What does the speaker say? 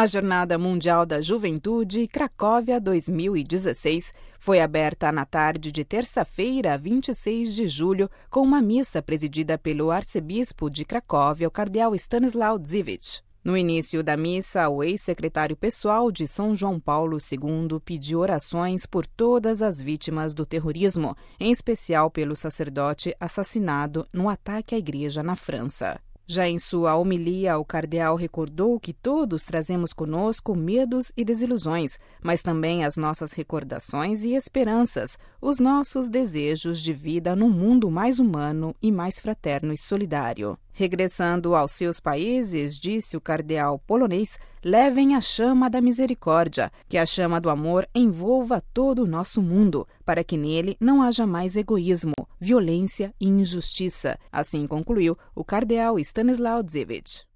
A Jornada Mundial da Juventude Cracóvia 2016 foi aberta na tarde de terça-feira, 26 de julho, com uma missa presidida pelo arcebispo de Cracóvia, o cardeal Stanislaw Dziewicz. No início da missa, o ex-secretário pessoal de São João Paulo II pediu orações por todas as vítimas do terrorismo, em especial pelo sacerdote assassinado no ataque à igreja na França. Já em sua homilia, o cardeal recordou que todos trazemos conosco medos e desilusões, mas também as nossas recordações e esperanças, os nossos desejos de vida num mundo mais humano e mais fraterno e solidário. Regressando aos seus países, disse o cardeal polonês, levem a chama da misericórdia, que a chama do amor envolva todo o nosso mundo, para que nele não haja mais egoísmo, violência e injustiça. Assim concluiu o cardeal Stanislaw Zevich.